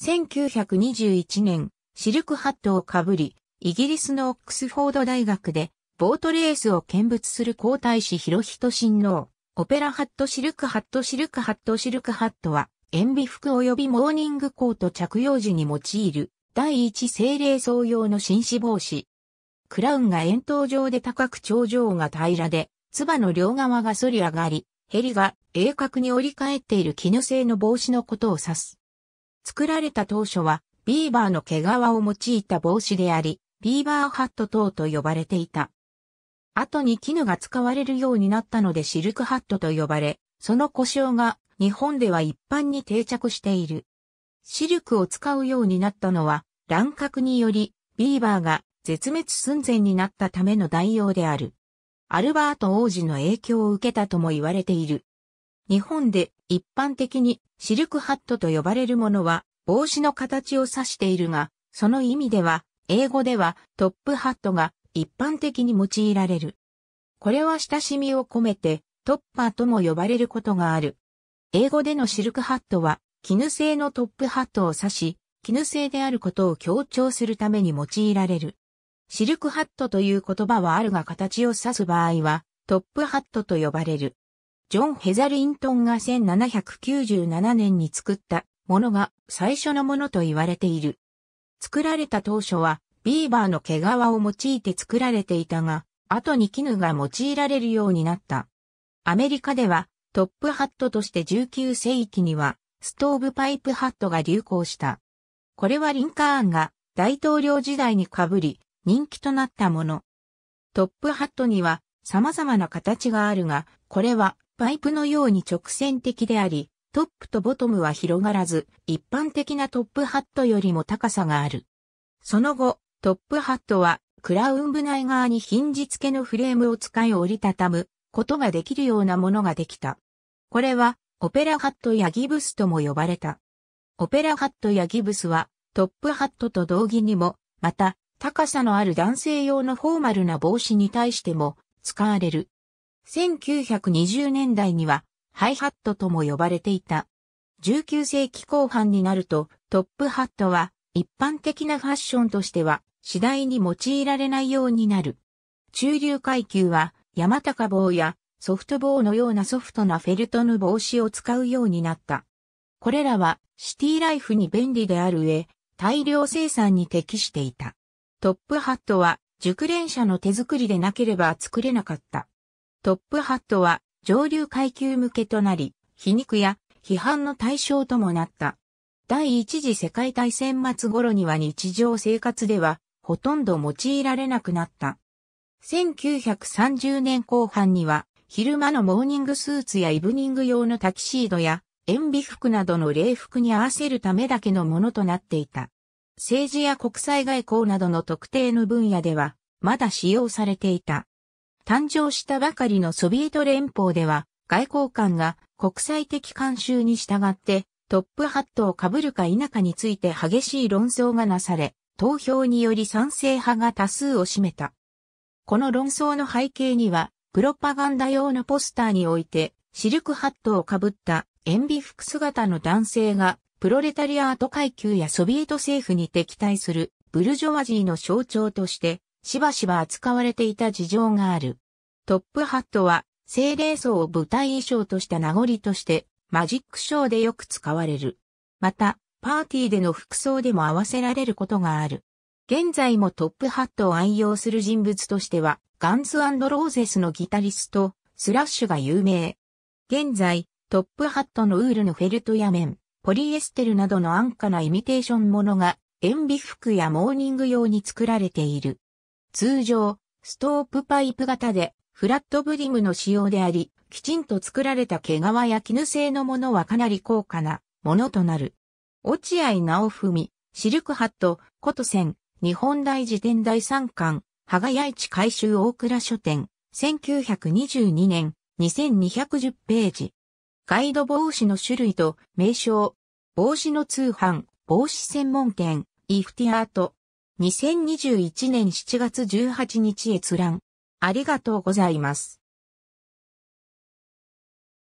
1921年、シルクハットをかぶり、イギリスのオックスフォード大学で、ボートレースを見物する皇太子広人親王、オペラハットシルクハットシルクハットシルクハットは、塩ビ服及びモーニングコート着用時に用いる、第一精霊創用の紳士帽子。クラウンが円筒状で高く頂上が平らで、唾の両側が反り上がり、ヘリが鋭角に折り返っている絹製の帽子のことを指す。作られた当初は、ビーバーの毛皮を用いた帽子であり、ビーバーハット等と呼ばれていた。後に絹が使われるようになったのでシルクハットと呼ばれ、その故障が日本では一般に定着している。シルクを使うようになったのは、乱獲により、ビーバーが絶滅寸前になったための代用である。アルバート王子の影響を受けたとも言われている。日本で一般的にシルクハットと呼ばれるものは帽子の形を指しているが、その意味では英語ではトップハットが一般的に用いられる。これは親しみを込めてトッパーとも呼ばれることがある。英語でのシルクハットは絹製のトップハットを指し、絹製であることを強調するために用いられる。シルクハットという言葉はあるが形を指す場合はトップハットと呼ばれる。ジョン・ヘザリントンが1797年に作ったものが最初のものと言われている。作られた当初はビーバーの毛皮を用いて作られていたが、後に絹が用いられるようになった。アメリカではトップハットとして19世紀にはストーブパイプハットが流行した。これはリンカーンが大統領時代に被り人気となったもの。トップハットには様々な形があるが、これはパイプのように直線的であり、トップとボトムは広がらず、一般的なトップハットよりも高さがある。その後、トップハットは、クラウン部内側にヒンジ付けのフレームを使い折りたたむことができるようなものができた。これは、オペラハットやギブスとも呼ばれた。オペラハットやギブスは、トップハットと同義にも、また、高さのある男性用のフォーマルな帽子に対しても、使われる。1920年代にはハイハットとも呼ばれていた。19世紀後半になるとトップハットは一般的なファッションとしては次第に用いられないようになる。中流階級は山高帽やソフト帽のようなソフトなフェルトの帽子を使うようになった。これらはシティライフに便利である上、大量生産に適していた。トップハットは熟練者の手作りでなければ作れなかった。トップハットは上流階級向けとなり、皮肉や批判の対象ともなった。第一次世界大戦末頃には日常生活ではほとんど用いられなくなった。1930年後半には昼間のモーニングスーツやイブニング用のタキシードや塩ビ服などの礼服に合わせるためだけのものとなっていた。政治や国際外交などの特定の分野ではまだ使用されていた。誕生したばかりのソビエト連邦では、外交官が国際的慣習に従ってトップハットをかぶるか否かについて激しい論争がなされ、投票により賛成派が多数を占めた。この論争の背景には、プロパガンダ用のポスターにおいて、シルクハットをかぶった塩ビ服姿の男性が、プロレタリアート階級やソビエト政府に敵対するブルジョワジーの象徴として、しばしば扱われていた事情がある。トップハットは、精霊層を舞台衣装とした名残として、マジックショーでよく使われる。また、パーティーでの服装でも合わせられることがある。現在もトップハットを愛用する人物としては、ガンズローゼスのギタリスト、スラッシュが有名。現在、トップハットのウールのフェルトや綿、ポリエステルなどの安価なイミテーションものが、塩ビ服やモーニング用に作られている。通常、ストープパイプ型で、フラットブリムの仕様であり、きちんと作られた毛皮や絹製のものはかなり高価なものとなる。落合直文、シルクハット、琴線、日本大辞典第三巻、羽賀谷市改修大倉書店、1922年、2210ページ。ガイド帽子の種類と名称、帽子の通販、帽子専門店、イフティアート、2021年7月18日閲覧。ありがとうございます。